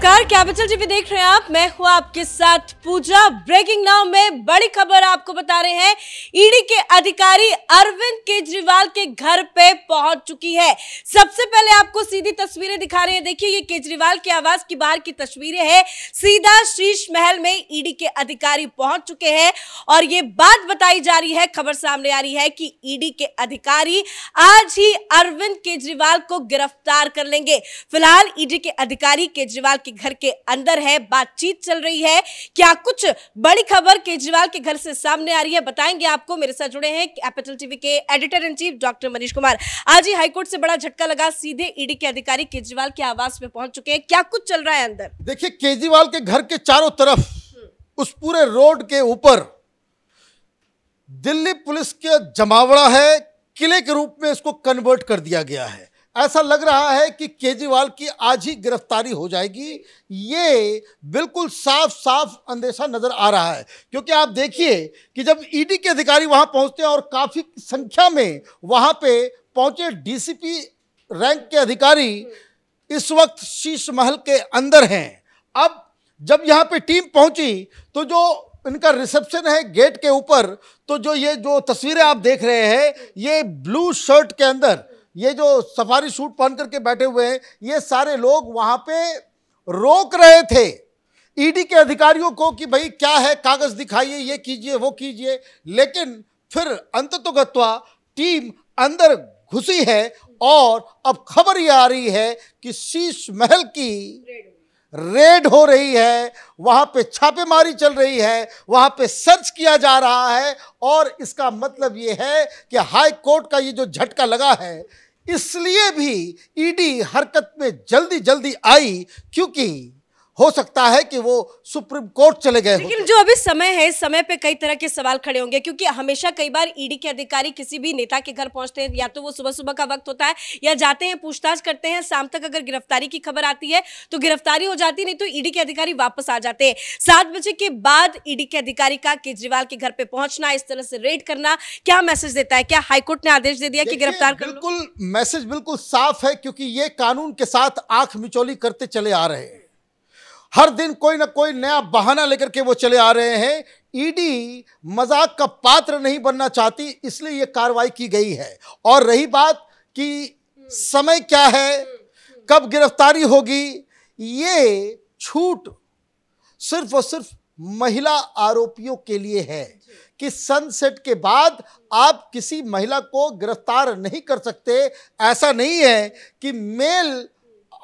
नमस्कार capital TV देख रहे हैं आप मैं हूं आपके साथ पूजा ब्रेकिंग नाउ में बड़ी खबर आपको बता रहे हैं ईडी e के अधिकारी अरविंद केजरीवाल के घर पे पहुंच चुकी है सबसे पहले आपको सीधी तस्वीरें दिखा रहे हैं देखिए ये केजरीवाल के आवास की बाहर की तस्वीरें हैं सीधा शीश महल में ईडी e के अधिकारी पहुंच चुके हैं और ये बात बताई जा रही है खबर सामने आ रही है कि ईडी e के अधिकारी आज ही अरविंद केजरीवाल को गिरफ्तार कर लेंगे फिलहाल ईडी के अधिकारी केजरीवाल के घर के अंदर है बातचीत चल रही है क्या कुछ बड़ी खबर केजरीवाल के घर से सामने आ रही है बताएंगे आपको मेरे साथ जुड़े हैं कैपिटल टीवी के editor in chief doctor Manish Kumar आज ही हाईकोर्ट से बड़ा झटका लगा सीधे ईडी e के अधिकारी केजरीवाल के आवास में पहुंच चुके हैं क्या कुछ चल रहा है अंदर देखिए केजरीवाल के घर के चारों तरफ उस पूरे रोड के ऊपर दिल्ली पुलिस के जमावड़ा है किले के रूप में इसको कन्वर्ट कर दिया गया है ऐसा लग रहा है कि केजरीवाल की आज ही गिरफ्तारी हो जाएगी ये बिल्कुल साफ साफ अंदेशा नज़र आ रहा है क्योंकि आप देखिए कि जब ईडी e के अधिकारी वहां पहुंचते हैं और काफ़ी संख्या में वहां पे पहुंचे डीसीपी रैंक के अधिकारी इस वक्त शीश महल के अंदर हैं अब जब यहाँ पे टीम पहुंची तो जो इनका रिसेप्शन है गेट के ऊपर तो जो ये जो तस्वीरें आप देख रहे हैं ये ब्लू शर्ट के अंदर ये जो सफारी सूट पहन करके बैठे हुए हैं ये सारे लोग वहाँ पे रोक रहे थे ईडी e के अधिकारियों को कि भाई क्या है कागज़ दिखाइए ये कीजिए वो कीजिए लेकिन फिर अंत तो टीम अंदर घुसी है और अब खबर ये आ रही है कि शीश महल की रेड हो रही है वहाँ पे छापेमारी चल रही है वहाँ पे सर्च किया जा रहा है और इसका मतलब ये है कि हाई कोर्ट का ये जो झटका लगा है इसलिए भी ईडी हरकत में जल्दी जल्दी आई क्योंकि हो सकता है कि वो सुप्रीम कोर्ट चले गए लेकिन जो अभी समय है इस समय पे कई तरह के सवाल खड़े होंगे क्योंकि हमेशा कई बार ईडी e के अधिकारी किसी भी नेता के घर पहुंचते हैं या तो वो सुबह सुबह का वक्त होता है या जाते हैं पूछताछ करते हैं शाम तक अगर गिरफ्तारी की खबर आती है तो गिरफ्तारी हो जाती नहीं तो ईडी e के अधिकारी वापस आ जाते हैं सात बजे के बाद ईडी e के अधिकारी का केजरीवाल के घर पे पहुंचना इस तरह से रेड करना क्या मैसेज देता है क्या हाईकोर्ट ने आदेश दे दिया कि गिरफ्तार बिल्कुल मैसेज बिल्कुल साफ है क्योंकि ये कानून के साथ आंख मिचौली करते चले आ रहे हैं हर दिन कोई ना कोई नया बहाना लेकर के वो चले आ रहे हैं ईडी मजाक का पात्र नहीं बनना चाहती इसलिए ये कार्रवाई की गई है और रही बात कि समय क्या है कब गिरफ्तारी होगी ये छूट सिर्फ और सिर्फ महिला आरोपियों के लिए है कि सनसेट के बाद आप किसी महिला को गिरफ्तार नहीं कर सकते ऐसा नहीं है कि मेल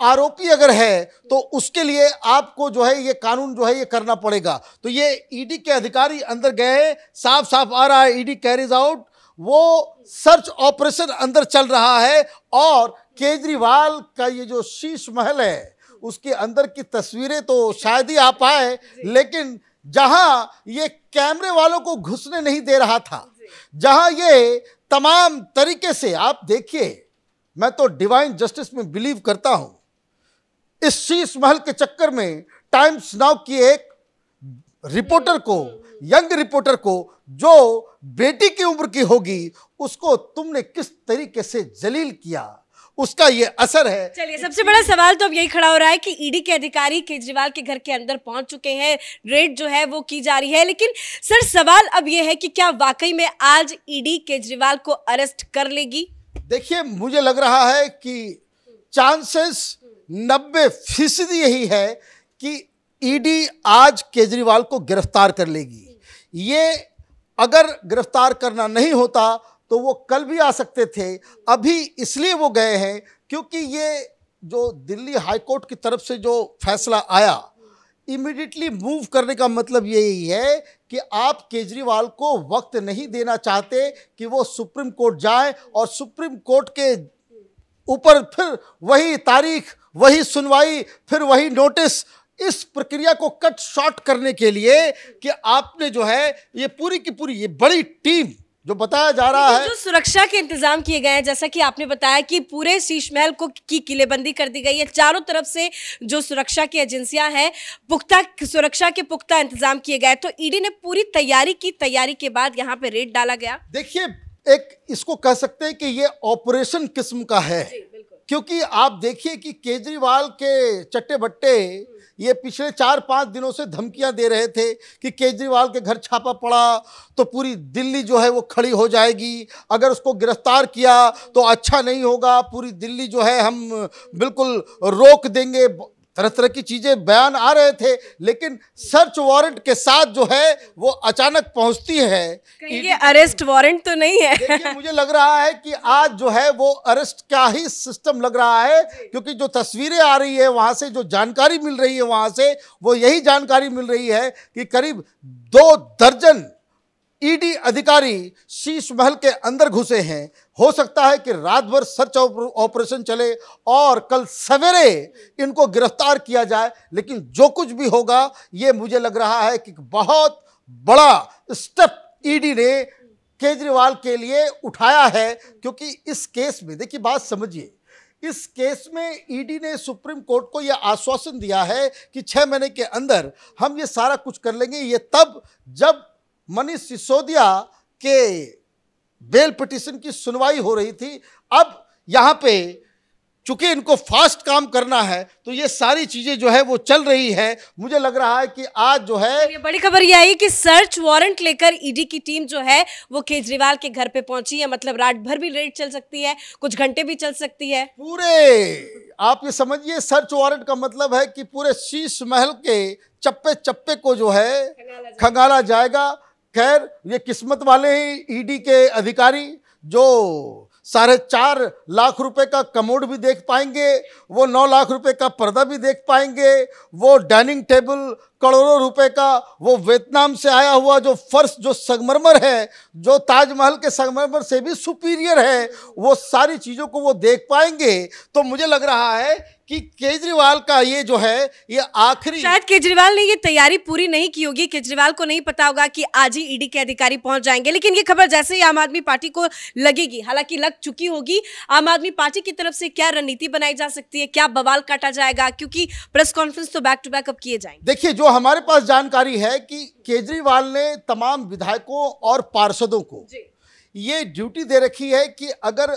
आरोपी अगर है तो उसके लिए आपको जो है ये कानून जो है ये करना पड़ेगा तो ये ईडी e के अधिकारी अंदर गए साफ साफ आ रहा है ईडी कैरीज आउट वो सर्च ऑपरेशन अंदर चल रहा है और केजरीवाल का ये जो शीश महल है उसके अंदर की तस्वीरें तो शायद ही आ पाए लेकिन जहां ये कैमरे वालों को घुसने नहीं दे रहा था जहां ये तमाम तरीके से आप देखिए मैं तो डिवाइन जस्टिस में बिलीव करता हूं इस शीश महल के चक्कर में टाइम्स नाउ की एक रिपोर्टर को यंग रिपोर्टर को जो बेटी की उम्र की होगी उसको तुमने किस तरीके से जलील किया उसका ये असर है चलिए सबसे बड़ा सवाल तो अब यही खड़ा हो रहा है कि ईडी e के अधिकारी केजरीवाल के घर के अंदर पहुंच चुके हैं रेड जो है वो की जा रही है लेकिन सर सवाल अब ये है कि क्या वाकई में आज ईडी e केजरीवाल को अरेस्ट कर लेगी देखिए मुझे लग रहा है कि चांसेस नब्बे फीसदी यही है कि ईडी आज केजरीवाल को गिरफ्तार कर लेगी ये अगर गिरफ्तार करना नहीं होता तो वो कल भी आ सकते थे अभी इसलिए वो गए हैं क्योंकि ये जो दिल्ली हाईकोर्ट की तरफ से जो फैसला आया इमिडिएटली मूव करने का मतलब यही है कि आप केजरीवाल को वक्त नहीं देना चाहते कि वो सुप्रीम कोर्ट जाए और सुप्रीम कोर्ट के ऊपर फिर वही तारीख वही सुनवाई फिर वही नोटिस इस प्रक्रिया को कट शॉर्ट करने के लिए कि आपने जो है ये पूरी की पूरी ये बड़ी टीम जो बताया जा रहा है जो सुरक्षा के इंतजाम किए गए हैं जैसा कि आपने बताया कि पूरे शीश महल को की किलेबंदी कर दी गई है चारों तरफ से जो सुरक्षा की एजेंसियां हैं पुख्ता सुरक्षा के पुख्ता इंतजाम किए गए तो ईडी ने पूरी तैयारी की तैयारी के बाद यहाँ पे रेड डाला गया देखिए एक इसको कह सकते हैं कि ये ऑपरेशन किस्म का है क्योंकि आप देखिए कि केजरीवाल के चट्टे बट्टे ये पिछले चार पाँच दिनों से धमकियां दे रहे थे कि केजरीवाल के घर छापा पड़ा तो पूरी दिल्ली जो है वो खड़ी हो जाएगी अगर उसको गिरफ्तार किया तो अच्छा नहीं होगा पूरी दिल्ली जो है हम बिल्कुल रोक देंगे तरह तरह की चीज़ें बयान आ रहे थे लेकिन सर्च वारंट के साथ जो है वो अचानक पहुंचती है ये अरेस्ट वारंट तो नहीं है मुझे लग रहा है कि आज जो है वो अरेस्ट का ही सिस्टम लग रहा है क्योंकि जो तस्वीरें आ रही है वहाँ से जो जानकारी मिल रही है वहाँ से वो यही जानकारी मिल रही है कि करीब दो दर्जन ईडी अधिकारी शीश महल के अंदर घुसे हैं हो सकता है कि रात भर सर्च ऑपरेशन चले और कल सवेरे इनको गिरफ्तार किया जाए लेकिन जो कुछ भी होगा ये मुझे लग रहा है कि बहुत बड़ा स्टेप ईडी ने केजरीवाल के लिए उठाया है क्योंकि इस केस में देखिए बात समझिए इस केस में ईडी ने सुप्रीम कोर्ट को यह आश्वासन दिया है कि छः महीने के अंदर हम ये सारा कुछ कर लेंगे ये तब जब मनीष सिसोदिया के बेल पिटिशन की सुनवाई हो रही थी अब यहाँ पे चूंकि इनको फास्ट काम करना है तो ये सारी चीजें जो है वो चल रही है मुझे लग रहा है कि आज जो है ये बड़ी खबर ये आई कि सर्च वारंट लेकर ईडी की टीम जो है वो केजरीवाल के घर पे पहुंची है मतलब रात भर भी रेड चल सकती है कुछ घंटे भी चल सकती है पूरे आप ये समझिए सर्च वारंट का मतलब है कि पूरे शीश महल के चप्पे चप्पे को जो है खंगाला जाएगा खैर ये किस्मत वाले ही ईडी e के अधिकारी जो साढ़े चार लाख रुपए का कमोड भी देख पाएंगे वो नौ लाख रुपए का पर्दा भी देख पाएंगे वो डाइनिंग टेबल करोड़ों रुपए का वो वियतनाम से आया हुआ जो फर्श जो संगमरमर है जो ताजमहल के संगमरमर से भी सुपीरियर है वो सारी चीज़ों को वो देख पाएंगे तो मुझे लग रहा है कि केजरीवाल का ये जो है ये आखिरी शायद केजरीवाल ने ये तैयारी पूरी नहीं की होगी केजरीवाल को नहीं पता होगा कि आज ही ईडी के अधिकारी पहुंच जाएंगे लेकिन ये खबर जैसे ही आम आदमी पार्टी को लगेगी हालांकि लग चुकी होगी आम आदमी पार्टी की तरफ से क्या रणनीति बनाई जा सकती है क्या बवाल काटा जाएगा क्योंकि प्रेस कॉन्फ्रेंस तो बैक टू बैक अब किए जाएंगे देखिए जो हमारे पास जानकारी है कि केजरीवाल ने तमाम विधायकों और पार्षदों को ये ड्यूटी दे रखी है कि अगर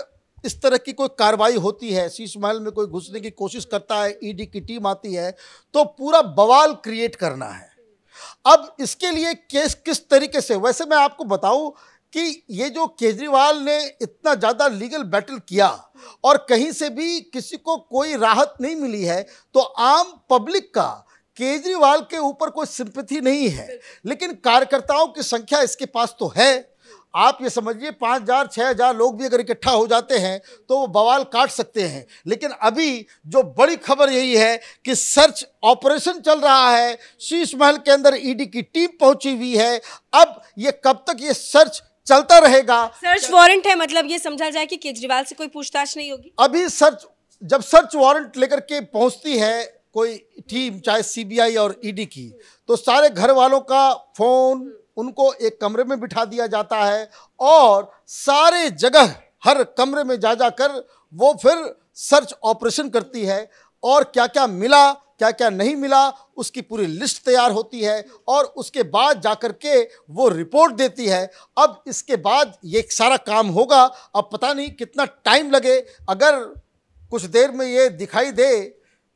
इस तरह की कोई कार्रवाई होती है शीश महल में कोई घुसने की कोशिश करता है ईडी e की टीम आती है तो पूरा बवाल क्रिएट करना है अब इसके लिए केस किस तरीके से वैसे मैं आपको बताऊं कि ये जो केजरीवाल ने इतना ज़्यादा लीगल बैटल किया और कहीं से भी किसी को कोई राहत नहीं मिली है तो आम पब्लिक का केजरीवाल के ऊपर कोई सिंपथी नहीं है लेकिन कार्यकर्ताओं की संख्या इसके पास तो है आप ये समझिए पाँच हज़ार छः हज़ार लोग भी अगर इकट्ठा हो जाते हैं तो वो बवाल काट सकते हैं लेकिन अभी जो बड़ी खबर यही है कि सर्च ऑपरेशन चल रहा है शीश महल के अंदर ईडी की टीम पहुंची हुई है अब ये कब तक ये सर्च चलता रहेगा सर्च वारंट है मतलब ये समझा जाए कि केजरीवाल से कोई पूछताछ नहीं होगी अभी सर्च जब सर्च वारंट लेकर के पहुंचती है कोई टीम चाहे सीबीआई और ईडी की तो सारे घर वालों का फोन उनको एक कमरे में बिठा दिया जाता है और सारे जगह हर कमरे में जा जाकर वो फिर सर्च ऑपरेशन करती है और क्या क्या मिला क्या क्या नहीं मिला उसकी पूरी लिस्ट तैयार होती है और उसके बाद जा कर के वो रिपोर्ट देती है अब इसके बाद ये सारा काम होगा अब पता नहीं कितना टाइम लगे अगर कुछ देर में ये दिखाई दे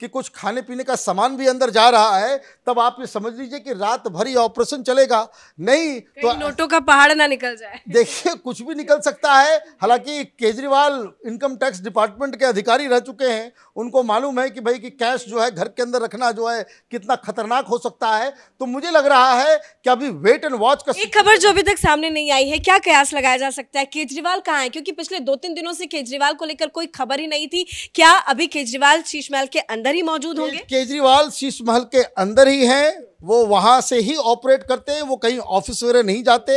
कि कुछ खाने पीने का सामान भी अंदर जा रहा है तब आप ये समझ लीजिए कि रात भर ये ऑपरेशन चलेगा नहीं तो नोटों का पहाड़ ना निकल जाए देखिए कुछ भी निकल सकता है हालांकि केजरीवाल इनकम टैक्स डिपार्टमेंट के अधिकारी रह चुके हैं उनको मालूम है कि भाई कि कैश जो है घर के अंदर रखना जो है कितना खतरनाक हो सकता है तो मुझे लग रहा है कि अभी वेट एंड वॉच का खबर जो अभी तक सामने नहीं आई है क्या कयास लगाया जा सकता है केजरीवाल कहाँ है क्योंकि पिछले दो तीन दिनों से केजरीवाल को लेकर कोई खबर ही नहीं थी क्या अभी केजरीवाल शीशमहल के अंदर अंदर ही मौजूद होंगे केजरीवाल शीश महल के अंदर ही हैं वो वहाँ से ही ऑपरेट करते हैं वो कहीं ऑफिस वगैरह नहीं जाते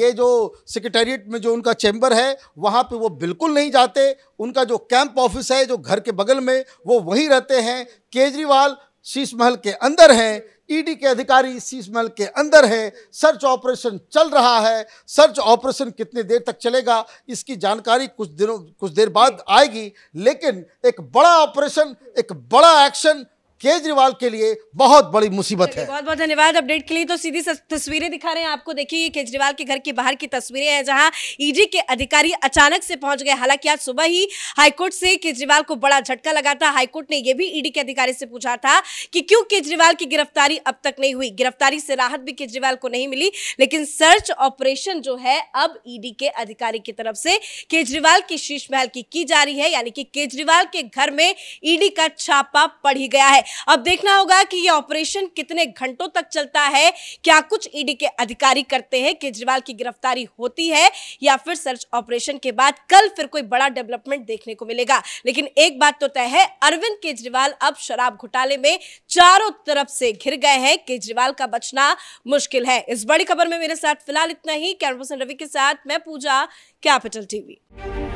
ये जो सेक्रेटेरिएट में जो उनका चैम्बर है वहाँ पे वो बिल्कुल नहीं जाते उनका जो कैंप ऑफिस है जो घर के बगल में वो वहीं रहते हैं केजरीवाल शीश महल के अंदर हैं ईडी e के अधिकारी इसी महल के अंदर है सर्च ऑपरेशन चल रहा है सर्च ऑपरेशन कितने देर तक चलेगा इसकी जानकारी कुछ दिनों कुछ देर बाद आएगी लेकिन एक बड़ा ऑपरेशन एक बड़ा एक्शन केजरीवाल के लिए बहुत बड़ी मुसीबत है बहुत बहुत धन्यवाद अपडेट के लिए तो सीधी तस्वीरें दिखा रहे हैं आपको देखिए केजरीवाल के घर के बाहर की तस्वीरें हैं जहां ईडी e के अधिकारी अचानक से पहुंच गए हालांकि आज सुबह ही हाईकोर्ट से केजरीवाल को बड़ा झटका लगा था हाईकोर्ट ने यह भी ईडी e के अधिकारी से पूछा था कि क्यों केजरीवाल की गिरफ्तारी अब तक नहीं हुई गिरफ्तारी से राहत भी केजरीवाल को नहीं मिली लेकिन सर्च ऑपरेशन जो है अब ईडी e के अधिकारी की तरफ से केजरीवाल की शीश महल की जा रही है यानी कि केजरीवाल के घर में ईडी का छापा पड़ ही गया है अब देखना होगा कि ये ऑपरेशन कितने घंटों तक चलता है क्या कुछ ईडी e के अधिकारी करते हैं केजरीवाल की गिरफ्तारी होती है या फिर सर्च ऑपरेशन के बाद कल फिर कोई बड़ा डेवलपमेंट देखने को मिलेगा लेकिन एक बात तो तय है अरविंद केजरीवाल अब शराब घोटाले में चारों तरफ से घिर गए हैं केजरीवाल का बचना मुश्किल है इस बड़ी खबर में मेरे साथ फिलहाल इतना ही कैमरा रवि के साथ मैं पूजा कैपिटल टीवी